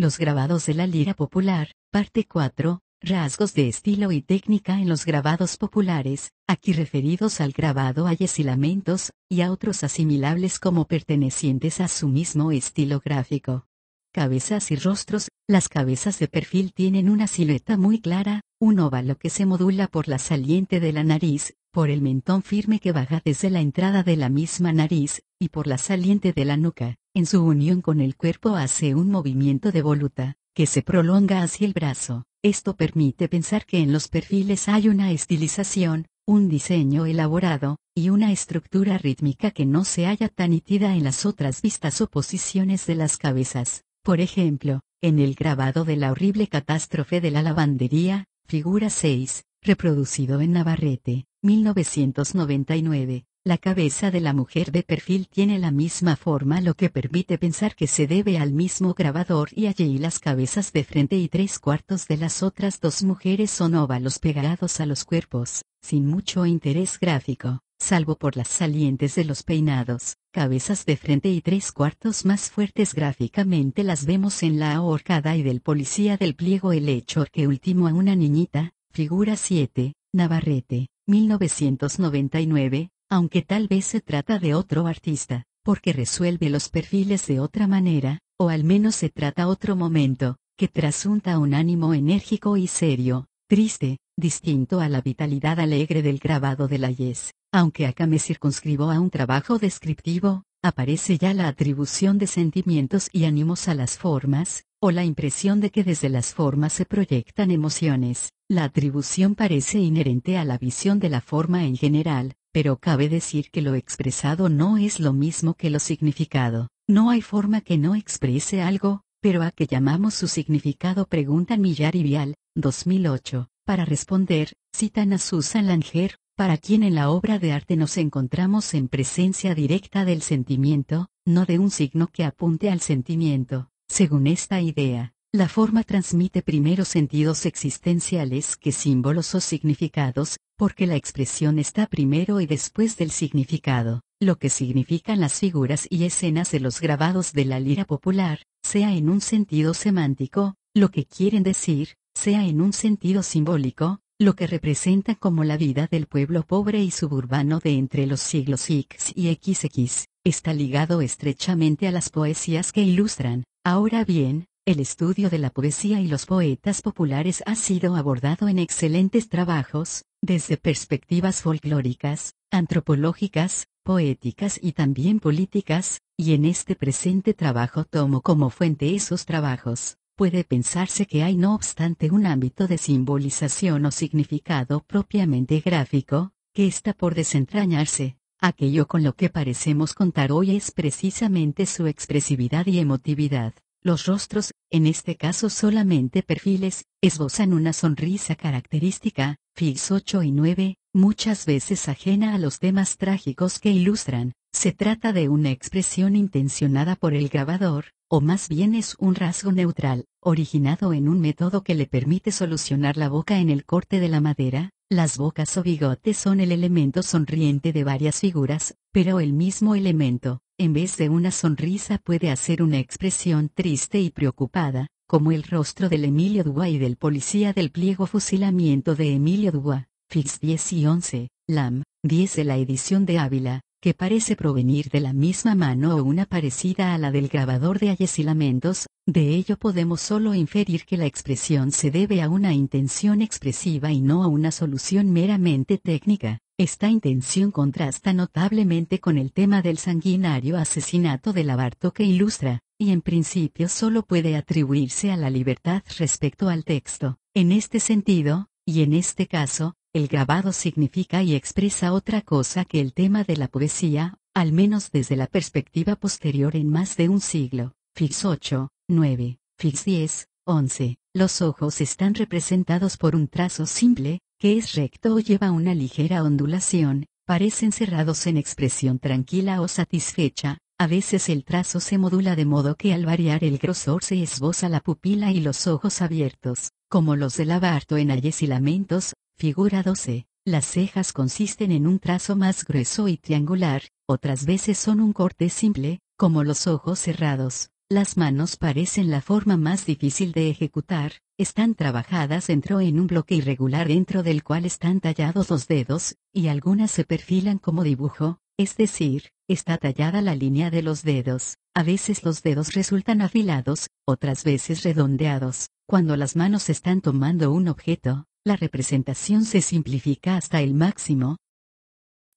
Los grabados de la lira popular, parte 4, rasgos de estilo y técnica en los grabados populares, aquí referidos al grabado ayes y lamentos, y a otros asimilables como pertenecientes a su mismo estilo gráfico. Cabezas y rostros, las cabezas de perfil tienen una silueta muy clara, un óvalo que se modula por la saliente de la nariz, por el mentón firme que baja desde la entrada de la misma nariz, y por la saliente de la nuca en su unión con el cuerpo hace un movimiento de voluta, que se prolonga hacia el brazo. Esto permite pensar que en los perfiles hay una estilización, un diseño elaborado, y una estructura rítmica que no se halla tan nitida en las otras vistas o posiciones de las cabezas. Por ejemplo, en el grabado de la horrible catástrofe de la lavandería, figura 6, reproducido en Navarrete, 1999, la cabeza de la mujer de perfil tiene la misma forma lo que permite pensar que se debe al mismo grabador y allí las cabezas de frente y tres cuartos de las otras dos mujeres son óvalos pegados a los cuerpos, sin mucho interés gráfico, salvo por las salientes de los peinados, cabezas de frente y tres cuartos más fuertes gráficamente las vemos en la ahorcada y del policía del pliego el hecho que último a una niñita, figura 7, Navarrete, 1999, aunque tal vez se trata de otro artista, porque resuelve los perfiles de otra manera, o al menos se trata otro momento, que trasunta un ánimo enérgico y serio, triste, distinto a la vitalidad alegre del grabado de la Yes. Aunque acá me circunscribo a un trabajo descriptivo, aparece ya la atribución de sentimientos y ánimos a las formas, o la impresión de que desde las formas se proyectan emociones. La atribución parece inherente a la visión de la forma en general, pero cabe decir que lo expresado no es lo mismo que lo significado. No hay forma que no exprese algo, pero a qué llamamos su significado preguntan Millar y Vial, 2008. Para responder, citan a Susan Langer, para quien en la obra de arte nos encontramos en presencia directa del sentimiento, no de un signo que apunte al sentimiento. Según esta idea, la forma transmite primero sentidos existenciales que símbolos o significados, porque la expresión está primero y después del significado, lo que significan las figuras y escenas de los grabados de la lira popular, sea en un sentido semántico, lo que quieren decir, sea en un sentido simbólico, lo que representa como la vida del pueblo pobre y suburbano de entre los siglos X y XX, está ligado estrechamente a las poesías que ilustran. Ahora bien, el estudio de la poesía y los poetas populares ha sido abordado en excelentes trabajos, desde perspectivas folclóricas, antropológicas, poéticas y también políticas, y en este presente trabajo tomo como fuente esos trabajos. Puede pensarse que hay no obstante un ámbito de simbolización o significado propiamente gráfico, que está por desentrañarse. Aquello con lo que parecemos contar hoy es precisamente su expresividad y emotividad. Los rostros, en este caso solamente perfiles, esbozan una sonrisa característica, fix 8 y 9, muchas veces ajena a los temas trágicos que ilustran. Se trata de una expresión intencionada por el grabador, o más bien es un rasgo neutral, originado en un método que le permite solucionar la boca en el corte de la madera. Las bocas o bigotes son el elemento sonriente de varias figuras, pero el mismo elemento, en vez de una sonrisa puede hacer una expresión triste y preocupada, como el rostro del Emilio Dua y del policía del pliego fusilamiento de Emilio Dua, Fix 10 y 11, Lam, 10 de la edición de Ávila, que parece provenir de la misma mano o una parecida a la del grabador de Ayes y Lamentos, de ello podemos solo inferir que la expresión se debe a una intención expresiva y no a una solución meramente técnica. Esta intención contrasta notablemente con el tema del sanguinario asesinato de Labarto que ilustra, y en principio solo puede atribuirse a la libertad respecto al texto. En este sentido, y en este caso, el grabado significa y expresa otra cosa que el tema de la poesía, al menos desde la perspectiva posterior en más de un siglo. Fix 8, 9, Fix 10, 11. Los ojos están representados por un trazo simple, que es recto o lleva una ligera ondulación, parecen cerrados en expresión tranquila o satisfecha, a veces el trazo se modula de modo que al variar el grosor se esboza la pupila y los ojos abiertos, como los de abarto en Ayes y Lamentos, figura 12. Las cejas consisten en un trazo más grueso y triangular, otras veces son un corte simple, como los ojos cerrados, las manos parecen la forma más difícil de ejecutar, están trabajadas dentro en un bloque irregular dentro del cual están tallados los dedos, y algunas se perfilan como dibujo, es decir, está tallada la línea de los dedos, a veces los dedos resultan afilados, otras veces redondeados. Cuando las manos están tomando un objeto, la representación se simplifica hasta el máximo,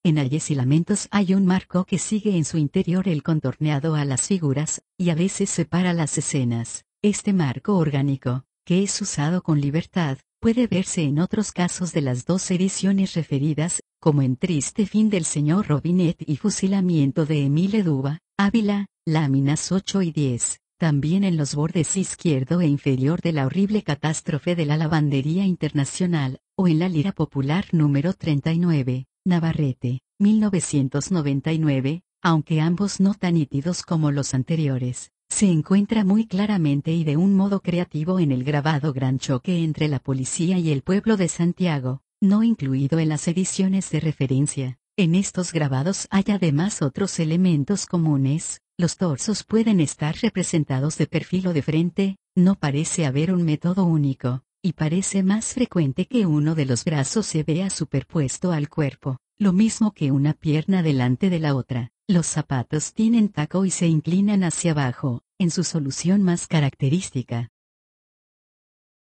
en ayes y lamentos hay un marco que sigue en su interior el contorneado a las figuras, y a veces separa las escenas. Este marco orgánico, que es usado con libertad, puede verse en otros casos de las dos ediciones referidas, como en Triste fin del señor Robinet y Fusilamiento de Emile Duba, Ávila, láminas 8 y 10. También en los bordes izquierdo e inferior de la horrible catástrofe de la lavandería internacional, o en la lira popular número 39. Navarrete, 1999, aunque ambos no tan nítidos como los anteriores, se encuentra muy claramente y de un modo creativo en el grabado Gran Choque entre la policía y el pueblo de Santiago, no incluido en las ediciones de referencia. En estos grabados hay además otros elementos comunes, los torsos pueden estar representados de perfil o de frente, no parece haber un método único, y parece más frecuente que uno de los brazos se vea superpuesto al cuerpo, lo mismo que una pierna delante de la otra. Los zapatos tienen taco y se inclinan hacia abajo, en su solución más característica.